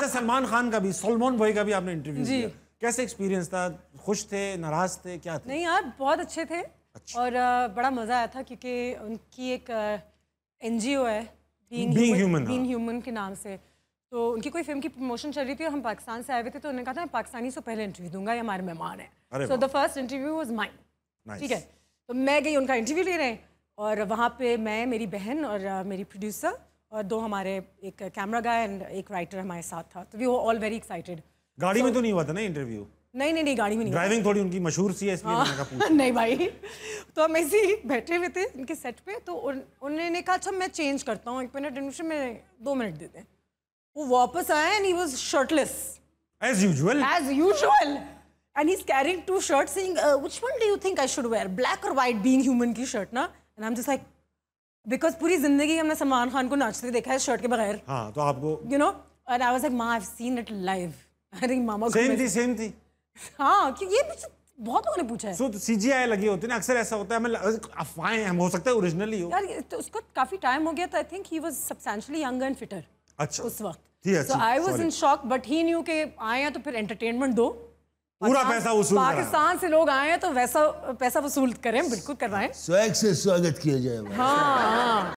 अच्छा सलमान खान का भी सलमान भाई का भी आपने इंटरव्यू किया कैसे एक्सपीरियंस था खुश थे नाराज थे क्या थे नहीं यार बहुत अच्छे थे अच्छा। और बड़ा मज़ा आया था क्योंकि उनकी एक एन है बीइंग ह्यूमन बीइंग ह्यूमन के नाम से तो उनकी कोई फिल्म की प्रमोशन चल रही थी और हम पाकिस्तान से आए हुए थे तो उन्होंने कहा था मैं पाकिस्तानी से पहले इंटरव्यू दूंगा ये हमारे मेहमान है so the first interview was mine ठीक है तो मैं गई उनका इंटरव्यू ले रहे हैं और वहाँ पे मैं मेरी बहन और मेरी प्रोड्यूसर और दो हमारे एक कैमरा गाय एंड एक राइटर हमारे साथ था तो वी ऑल वेरी एक्साइटेड गाड़ी so, में तो नहीं हुआ था ना इंटरव्यू नहीं नहीं नहीं गाड़ी में नहीं ड्राइविंग थोड़ी उनकी मशहूर सी है इसलिए मैंने कहा पूछ हाँ। नहीं भाई तो हम ऐसे ही बैठे हुए थे इनके सेट पे तो उन्होंने कहा अच्छा मैं चेंज करता हूँ एक मिनट इनमें में दो मिनट दे हैं वो वापस आए and he was shirtless as usual as usual and he is carrying two shirt saying which one do you think I should wear black और वाइट बीइंग ह्यूमन की शर्ट ना and I am just like because पूरी जिंदगी हमने सलमान खान को नाचते देखा है शर्ट के बगैर हाँ तो आपको यू नो और आई वाज लाइक माँ आई सीन इट लाइव अरे मामा सेम थी सेम थी हाँ क्योंकि ये बहुत लोगों ने पूछा है सो so, सीजीआई तो लगी होती है ना अक्सर ऐसा होता है हमें अफवाहें हम हो सकता है ओरिजिनली हो यार तो उसको काफी टाइम हो गया था I think he was substantially younger and fitter अच्छा उस वक्त so I was in shock but he knew के आए हैं तो फिर एंटरटेनमेंट दो पूरा पैसा वसूल पाकिस्तान से लोग आए हैं तो वैसा पैसा वसूल करें बिल्कुल करवाएं स्वैग से स्वागत किया जाए हाँ, हाँ।